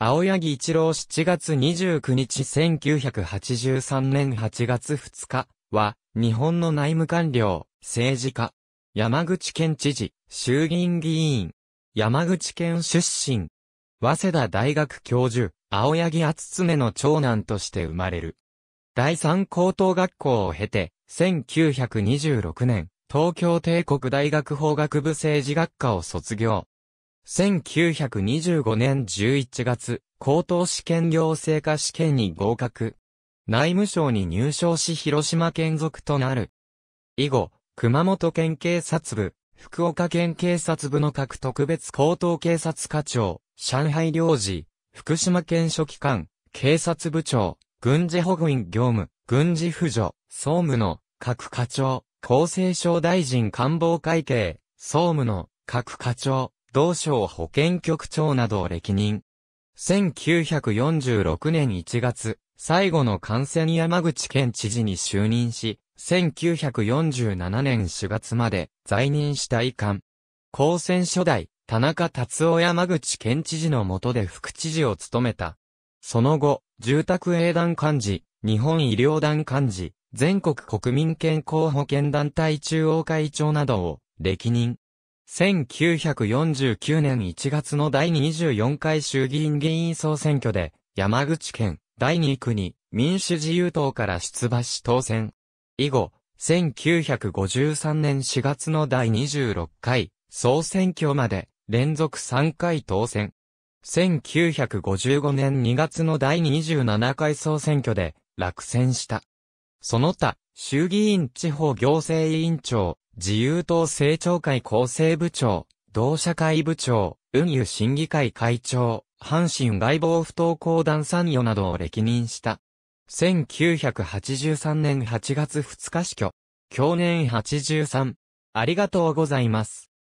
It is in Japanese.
青柳一郎7月29日1983年8月2日は、日本の内務官僚、政治家、山口県知事、衆議院議員、山口県出身、早稲田大学教授、青柳厚常の長男として生まれる。第三高等学校を経て、1926年、東京帝国大学法学部政治学科を卒業。1925年11月、高等試験行政科試験に合格。内務省に入省し広島県属となる。以後、熊本県警察部、福岡県警察部の各特別高等警察課長、上海領事、福島県書記官、警察部長、軍事保護員業務、軍事扶助、総務の各課長、厚生省大臣官房会計、総務の各課長、同省保健局長などを歴任。1946年1月、最後の感染山口県知事に就任し、1947年4月まで在任した遺憾。高専初代、田中達夫山口県知事の下で副知事を務めた。その後、住宅営団幹事、日本医療団幹事、全国国民健康保険団体中央会長などを歴任。1949年1月の第24回衆議院議員総選挙で、山口県第2区に民主自由党から出馬し当選。以後、1953年4月の第26回総選挙まで連続3回当選。1955年2月の第27回総選挙で落選した。その他、衆議院地方行政委員長、自由党政調会構成部長、同社会部長、運輸審議会会長、阪神外防不登校団参与などを歴任した。1983年8月2日死去。去年83。ありがとうございます。